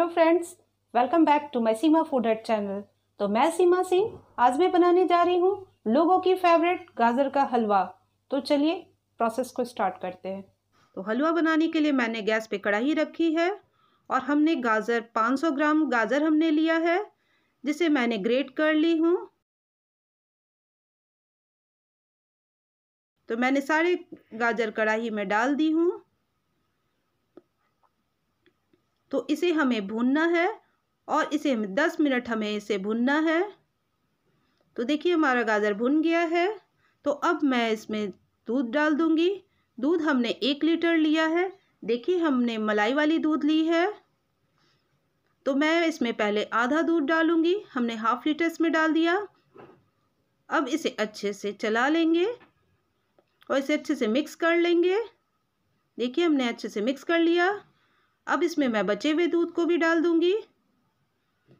hello friends welcome back to my Seema food hut channel तो मैं सीमा सिंह आज मैं बनाने जा रही हूँ लोगों की फेवरेट गाजर का हलवा तो चलिए प्रोसेस को स्टार्ट करते हैं तो हलवा बनाने के लिए मैंने गैस पे कढ़ाई रखी है और हमने गाजर 500 ग्राम गाजर हमने लिया है जिसे मैंने ग्रेट कर ली हूँ तो मैंने सारे गाजर कढ़ाई में डाल दी हूँ तो इसे हमें भूनना है और इसे दस मिनट हमें इसे भूनना है तो देखिए हमारा गाजर भुन गया है तो अब मैं इसमें दूध डाल दूंगी दूध हमने एक लीटर लिया है देखिए हमने मलाई वाली दूध ली है तो मैं इसमें पहले आधा दूध डालूंगी हमने हाफ लीटर इसमें डाल दिया अब इसे अच्छे से चला लेंगे और इसे अच्छे से मिक्स कर लेंगे देखिए हमने अच्छे से मिक्स कर लिया अब इसमें मैं बचे हुए दूध को भी डाल दूंगी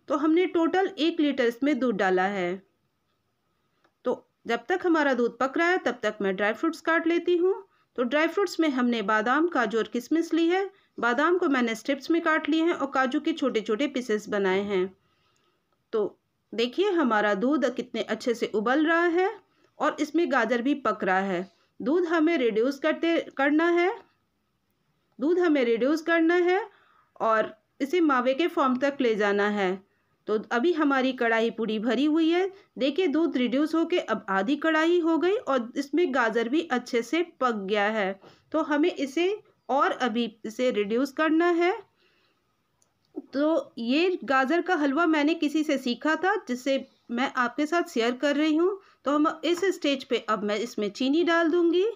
तो हमने टोटल एक लीटर इसमें दूध डाला है तो जब तक हमारा दूध पक रहा है तब तक मैं ड्राई फ्रूट्स काट लेती हूँ तो ड्राई फ्रूट्स में हमने बादाम काजू और किशमिस ली है बादाम को मैंने स्ट्रिप्स में काट लिए हैं और काजू के छोटे छोटे पीसेस बनाए हैं तो देखिए हमारा दूध कितने अच्छे से उबल रहा है और इसमें गाजर भी पक रहा है दूध हमें रिड्यूस करते करना है दूध हमें रिड्यूस करना है और इसे मावे के फॉर्म तक ले जाना है तो अभी हमारी कढ़ाई पूरी भरी हुई है देखिए दूध रिड्यूस होके अब आधी कढ़ाई हो गई और इसमें गाजर भी अच्छे से पक गया है तो हमें इसे और अभी इसे रिड्यूस करना है तो ये गाजर का हलवा मैंने किसी से सीखा था जिससे मैं आपके साथ शेयर कर रही हूँ तो हम इस स्टेज पे अब मैं इसमें चीनी डाल दूँगी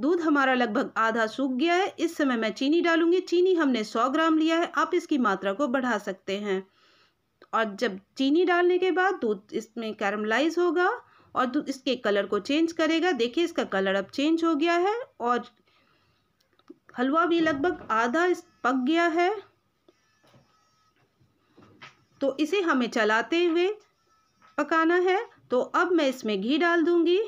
दूध हमारा लगभग आधा सूख गया है इस समय मैं चीनी डालूंगी चीनी हमने सौ ग्राम लिया है आप इसकी मात्रा को बढ़ा सकते हैं और जब चीनी डालने के बाद दूध इसमें कैरमलाइज होगा और इसके कलर को चेंज करेगा देखिए इसका कलर अब चेंज हो गया है और हलवा भी लगभग आधा पक गया है तो इसे हमें चलाते हुए पकाना है तो अब मैं इसमें घी डाल दूंगी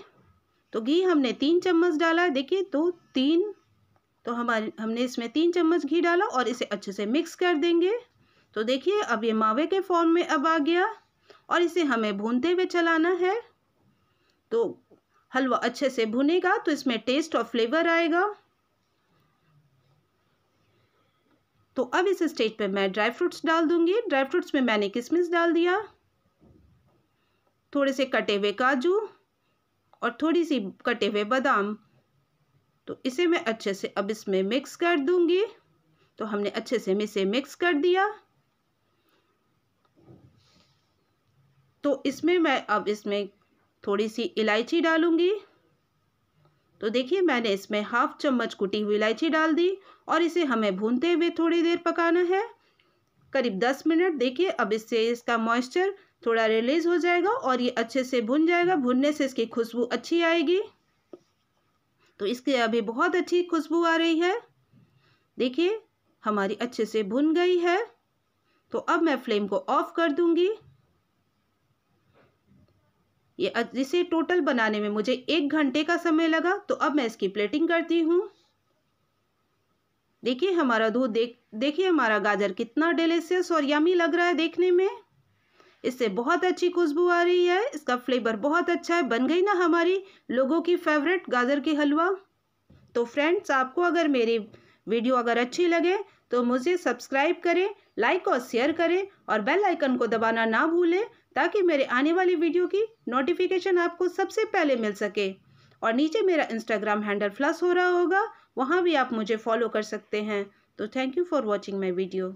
तो घी हमने तीन चम्मच डाला है देखिए तो तीन तो हमारे हमने इसमें तीन चम्मच घी डाला और इसे अच्छे से मिक्स कर देंगे तो देखिए अब ये मावे के फॉर्म में अब आ गया और इसे हमें भूनते हुए चलाना है तो हलवा अच्छे से भुनेगा तो इसमें टेस्ट और फ्लेवर आएगा तो अब इस स्टेज पे मैं ड्राई फ्रूट्स डाल दूंगी ड्राई फ्रूट्स में मैंने किसमिस डाल दिया थोड़े से कटे हुए काजू और थोड़ी सी कटे हुए बादाम तो इसे मैं अच्छे से अब इसमें मिक्स कर दूंगी तो हमने अच्छे से इसे मिक्स कर दिया तो इसमें मैं अब इसमें थोड़ी सी इलायची डालूंगी तो देखिए मैंने इसमें हाफ चम्मच कुटी हुई इलायची डाल दी और इसे हमें भूनते हुए थोड़ी देर पकाना है करीब दस मिनट देखिए अब इससे इसका मॉइस्चर थोड़ा रिलीज़ हो जाएगा और ये अच्छे से भुन जाएगा भुनने से इसकी खुशबू अच्छी आएगी तो इसके अभी बहुत अच्छी खुशबू आ रही है देखिए हमारी अच्छे से भुन गई है तो अब मैं फ्लेम को ऑफ कर दूंगी ये इसे टोटल बनाने में मुझे एक घंटे का समय लगा तो अब मैं इसकी प्लेटिंग करती हूँ देखिए हमारा दूध देख देखिए हमारा गाजर कितना डिलीशियस और यमी लग रहा है देखने में इससे बहुत अच्छी खुशबू आ रही है इसका फ्लेवर बहुत अच्छा है बन गई ना हमारी लोगों की फेवरेट गाजर की हलवा तो फ्रेंड्स आपको अगर मेरी वीडियो अगर अच्छी लगे तो मुझे सब्सक्राइब करें लाइक और शेयर करें और बेल आइकन को दबाना ना भूलें ताकि मेरे आने वाली वीडियो की नोटिफिकेशन आपको सबसे पहले मिल सके और नीचे मेरा इंस्टाग्राम हैंडल फ्लस हो रहा होगा वहाँ भी आप मुझे फॉलो कर सकते हैं तो thank you for watching my video